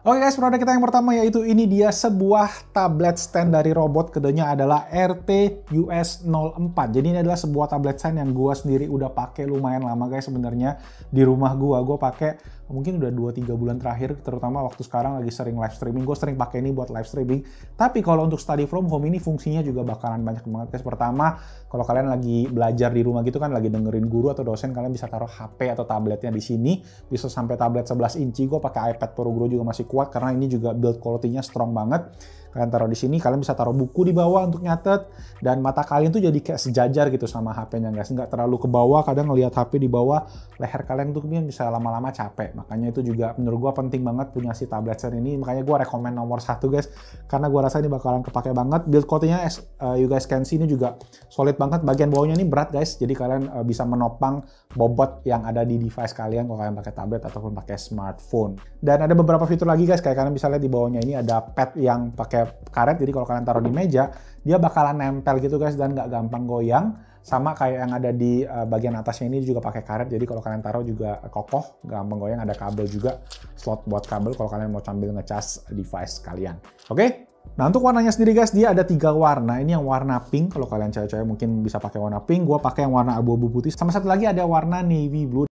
Oke okay guys, produk kita yang pertama yaitu ini dia sebuah tablet stand dari robot kedenya adalah RT-US04. Jadi ini adalah sebuah tablet stand yang gua sendiri udah pakai lumayan lama guys sebenarnya di rumah gua. Gua pakai mungkin udah 2-3 bulan terakhir, terutama waktu sekarang lagi sering live streaming, gue sering pakai ini buat live streaming. Tapi kalau untuk study from home ini fungsinya juga bakalan banyak banget. Guys. Pertama, kalau kalian lagi belajar di rumah gitu kan, lagi dengerin guru atau dosen, kalian bisa taruh HP atau tabletnya di sini, bisa sampai tablet 11 inci. Gue pakai iPad Pro Guru juga masih kuat karena ini juga build quality-nya strong banget. Kalian taruh di sini, kalian bisa taruh buku di bawah untuk nyatet, dan mata kalian tuh jadi kayak sejajar gitu sama HP-nya guys. Nggak terlalu ke bawah, kadang ngelihat HP di bawah, leher kalian tuh bisa lama-lama capek makanya itu juga menurut gue penting banget punya si tablet set ini makanya gue rekomend nomor satu guys karena gue rasa ini bakalan kepake banget build quality-nya uh, you guys can see ini juga solid banget bagian bawahnya ini berat guys jadi kalian uh, bisa menopang bobot yang ada di device kalian kalau kalian pakai tablet ataupun pakai smartphone dan ada beberapa fitur lagi guys kayak kalian bisa lihat di bawahnya ini ada pad yang pakai karet jadi kalau kalian taruh di meja dia bakalan nempel gitu guys dan nggak gampang goyang sama kayak yang ada di uh, bagian atasnya ini juga pakai karet jadi kalau kalian taruh juga kokoh gampang goyang ada kabel juga slot buat kabel kalau kalian mau sambil ngecas device kalian oke okay? Nah untuk warnanya sendiri guys, dia ada tiga warna. Ini yang warna pink, kalau kalian cewek-cewek mungkin bisa pakai warna pink. Gue pakai yang warna abu-abu putih. Sama satu lagi ada warna navy blue.